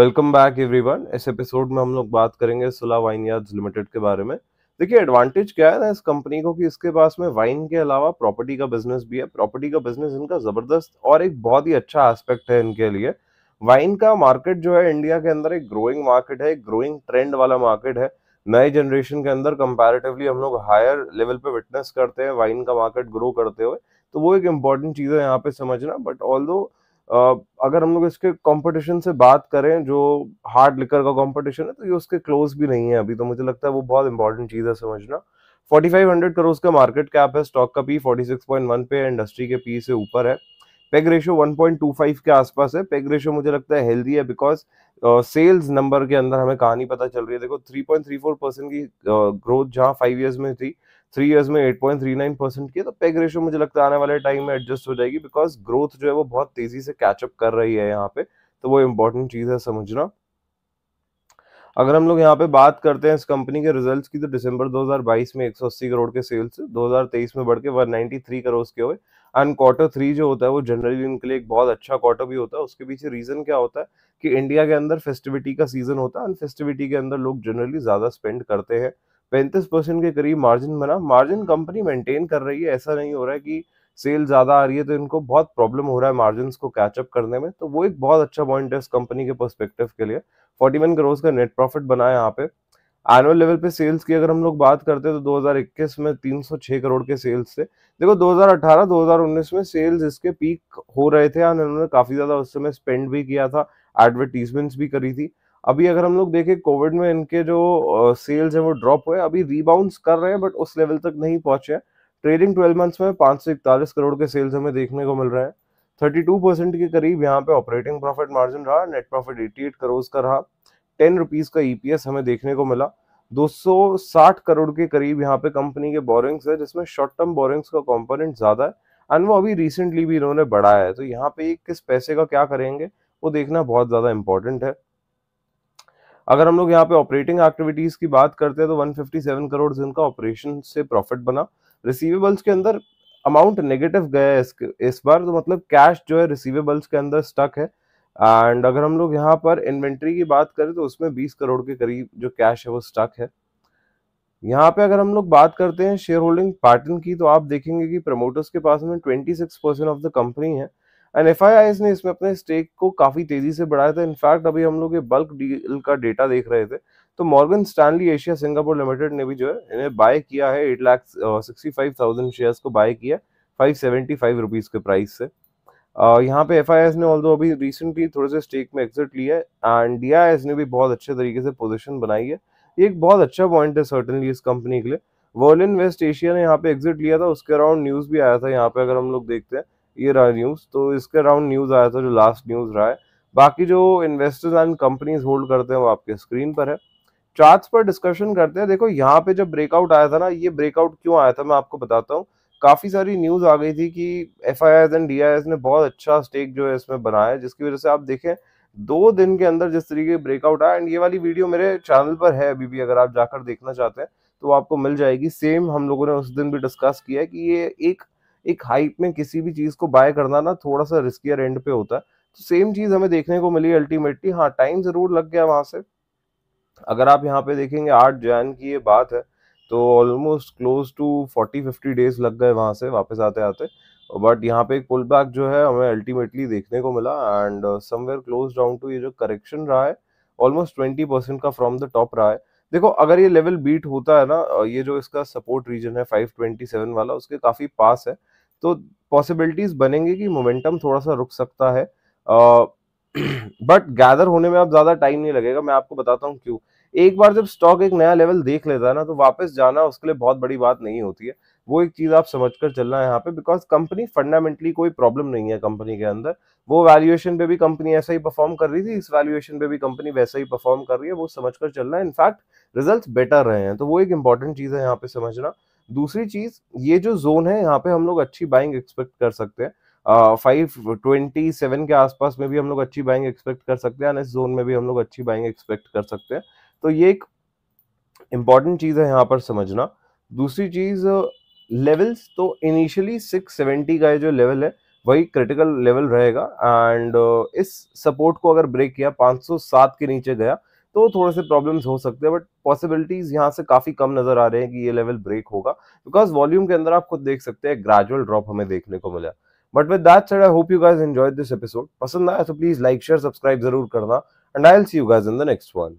Welcome back everyone इस episode में हम लोग बात करेंगे सुला वाइन यार्ड्स लिमिटेड के बारे में देखिए एडवांटेज क्या है ना इस कंपनी को कि इसके पास में वाइन के अलावा प्रॉपर्टी का बिजनेस भी है प्रॉपर्टी का बिजनेस इनका ज़बरदस्त और एक बहुत ही अच्छा एस्पेक्ट है इनके लिए वाइन का मार्केट जो है इंडिया के अंदर एक ग्रोइंग मार्केट है एक ग्रोइंग ट्रेंड वाला मार्केट है नए जनरेशन के अंदर कंपैरेटिवली हम लोग हायर लेवल पे विटनेस करते हैं वाइन का मार्केट ग्रो करते हुए तो वो एक इम्पॉर्टेंट चीज़ है यहाँ पे समझना बट ऑल अगर हम लोग इसके कंपटीशन से बात करें जो हार्ड लिकर का कंपटीशन है तो ये उसके क्लोज भी नहीं है अभी तो मुझे लगता है वो बहुत इंपॉर्टेंट चीज़ है समझना 4500 करोड़ का मार्केट कैप है स्टॉक का पी 46.1 पे इंडस्ट्री के पी से ऊपर है पेग रेशो 1.25 के आसपास है पेग रेशो मुझे लगता है हेल्दी है बिकॉज सेल्स नंबर के अंदर हमें कहानी पता चल रही है देखो 3.34 परसेंट की ग्रोथ जहां फाइव ईयर्स में थी थ्री ईयर्स में 8.39 परसेंट की तो पेग रेशो मुझे लगता है आने वाले टाइम में एडजस्ट हो जाएगी बिकॉज ग्रोथ जो है वो बहुत तेजी से कैचअप कर रही है यहाँ पे तो वो इम्पोर्टेंट चीज़ है समझना अगर हम लोग यहाँ पे बात करते हैं इस कंपनी के रिजल्ट्स की तो दिसंबर 2022 में 180 करोड़ के सेल्स 2023 में बढ़ के 193 करोड़ के हुए एंड क्वार्टर थ्री जो होता है वो जनरली उनके लिए एक बहुत अच्छा क्वार्टर भी होता है उसके पीछे रीजन क्या होता है कि इंडिया के अंदर फेस्टिविटी का सीजन होता है एंड फेस्टिविटी के अंदर लोग जनरली ज्यादा स्पेंड करते हैं पैंतीस परसेंट के करीब मार्जिन बना मार्जिन कंपनी मेंटेन कर रही है ऐसा नहीं हो रहा है कि सेल ज़्यादा आ रही है तो इनको बहुत प्रॉब्लम हो रहा है मार्जिन को कैचअप करने में तो वो एक बहुत अच्छा पॉइंट है इस कंपनी के परस्पेक्टिव के लिए फोर्टी वन करोड का नेट प्रॉफिट बना है यहाँ पे एनुअल लेवल पे सेल्स की अगर हम लोग बात करते हैं तो 2021 में 306 करोड़ के सेल्स थे देखो 2018 2019 में सेल्स इसके पीक हो रहे थे और इन्होंने काफ़ी ज़्यादा उस समय स्पेंड भी किया था एडवर्टीजमेंट्स भी करी थी अभी अगर हम लोग देखें कोविड में इनके जो सेल्स हैं वो ड्रॉप हुए अभी रीबाउंस कर रहे हैं बट उस लेवल तक नहीं पहुंचे हैं ट्रेडिंग ट्वेल्व मंथ्स में पाँच सौ इकतालीस करोड़ के सेल्स हमें देखने को मिल रहे हैं थर्टी टू परसेंट के करीब यहाँ पे ऑपरेटिंग प्रॉफिट मार्जिन रहा net profit eighty eight crore का रहा टेन रुपीज़ का एस e हमें देखने को मिला साठ करोड़ के करीब यहाँ पे कंपनी के बोरिंग्स है जिसमें शॉर्ट टर्म बोरिंग्स का कॉम्पोनेंट ज़्यादा है एंड वो अभी रिसेंटली भी इन्होंने बढ़ाया है तो यहाँ पे किस पैसे का क्या करेंगे वो देखना बहुत ज़्यादा इंपॉर्टेंट है अगर हम लोग यहाँ पे ऑपरेटिंग एक्टिविटीज़ की बात करते हैं तो 157 करोड़ इनका ऑपरेशन से प्रॉफिट बना रिसीवेबल्स के अंदर अमाउंट नेगेटिव गया है इसके इस बार तो मतलब कैश जो है रिसीवेबल्स के अंदर स्टक है एंड अगर हम लोग यहाँ पर इन्वेंट्री की बात करें तो उसमें 20 करोड़ के करीब जो कैश है वो स्टक है यहाँ पे अगर हम लोग बात करते हैं शेयर होल्डिंग पैटर्न की तो आप देखेंगे कि प्रमोटर्स के पास में 26 परसेंट ऑफ द कंपनी है एंड एफ ने इसमें अपने स्टेक को काफ़ी तेज़ी से बढ़ाया था इनफैक्ट अभी हम लोग ये बल्क डील का डेटा देख रहे थे तो Morgan Stanley Asia Singapore limited ने भी जो है इन्हें बाय किया है eight lakh sixty five thousand shares को बाय किया फाइव सेवेंटी फाइव रुपीज़ के प्राइस से uh, यहाँ पे एफ ने ऑल अभी रिसेंटली थोड़े से स्टेक में एग्जिट लिया है एंड डी ने भी बहुत अच्छे तरीके से पोजिशन बनाई है ये एक बहुत अच्छा पॉइंट है सर्टनली इस कंपनी के लिए वर्ल्ड इन वेस्ट एशिया ने यहाँ पे एग्जिट लिया था उसके अराउंड न्यूज़ भी आया था यहाँ पे अगर हम लोग देखते हैं ये रहा न्यूज़ तो इसके अराउंड न्यूज़ आया था जो लास्ट न्यूज़ रहा है बाकी जो इन्वेस्टर्स एंड कंपनीज होल्ड करते हैं वो आपके स्क्रीन पर है चार्ट्स पर डिस्कशन करते हैं देखो यहाँ पे जब ब्रेकआउट आया था ना ये ब्रेकआउट क्यों आया था मैं आपको बताता हूँ काफ़ी सारी न्यूज़ आ गई थी कि एफ एंड डी ने बहुत अच्छा स्टेक जो है इसमें बनाया है जिसकी वजह से आप देखें दो दिन के अंदर जिस तरीके ब्रेकआउट आया एंड ये वाली वीडियो मेरे चैनल पर है अभी भी अगर आप जाकर देखना चाहते हैं तो आपको मिल जाएगी सेम हम लोगों ने उस दिन भी डिस्कस किया है कि ये एक एक हाइप में किसी भी चीज़ को बाय करना ना थोड़ा सा रिस्कियर एंड पे होता है तो सेम चीज़ हमें देखने को मिली अल्टीमेटली हाँ टाइम ज़रूर लग गया वहां से अगर आप यहाँ पे देखेंगे आठ जैन की ये बात है तो almost close to forty fifty days लग गए वहाँ से वापस आते आते बट यहाँ पे एक पुल बैक जो है हमें अल्टीमेटली देखने को मिला and somewhere close down to ये जो करेक्शन रहा है ऑलमोस्ट ट्वेंटी परसेंट का फ्रॉम द टॉप रहा है देखो अगर ये लेवल बीट होता है ना ये जो इसका सपोर्ट रीजन है फाइव ट्वेंटी सेवन वाला उसके काफ़ी पास है तो पॉसिबिलिटीज़ बनेंगे कि मोमेंटम थोड़ा सा रुक सकता है बट गैदर होने में अब ज्यादा टाइम नहीं लगेगा मैं आपको बताता हूँ क्यों एक बार जब स्टॉक एक नया लेवल देख लेता है ना तो वापस जाना उसके लिए बहुत बड़ी बात नहीं होती है वो एक चीज आप समझ कर चलना है यहाँ पे बिकॉज कंपनी फंडामेंटली कोई प्रॉब्लम नहीं है कंपनी के अंदर वो वैल्यूएशन पे भी कंपनी ऐसा ही परफॉर्म कर रही थी इस वैल्यूएशन पे भी कंपनी वैसा ही परफॉर्म कर रही है वो समझ कर चलना है इनफैक्ट रिजल्ट बेटर रहे हैं तो वो एक इंपॉर्टेंट चीज है यहाँ पे समझना दूसरी चीज ये जो जोन है यहाँ पे हम लोग अच्छी बाइंग एक्सपेक्ट कर सकते हैं फाइव ट्वेंटी सेवन के आसपास में भी हम लोग अच्छी बाइंग एक्सपेक्ट कर सकते हैं नेक्स्ट जोन में भी हम लोग अच्छी बाइंग एक्सपेक्ट कर सकते हैं तो ये एक इम्पॉर्टेंट चीज़ है यहाँ पर समझना दूसरी चीज़ लेवल्स तो इनिशियली सिक्स सेवेंटी का जो लेवल है वही क्रिटिकल लेवल रहेगा एंड uh, इस सपोर्ट को अगर ब्रेक किया 507 के नीचे गया तो थोड़े से प्रॉब्लम्स हो सकते हैं बट पॉसिबिलिटीज यहाँ से काफ़ी कम नज़र आ रहे हैं कि ये लेवल ब्रेक होगा बिकॉज वॉल्यूम के अंदर आप खुद देख सकते हैं ग्रेजुअल ड्रॉप हमें देखने को मिला But with that said, I hope you guys enjoyed this episode. So please like, share, subscribe, and I'll see you guys in the next one.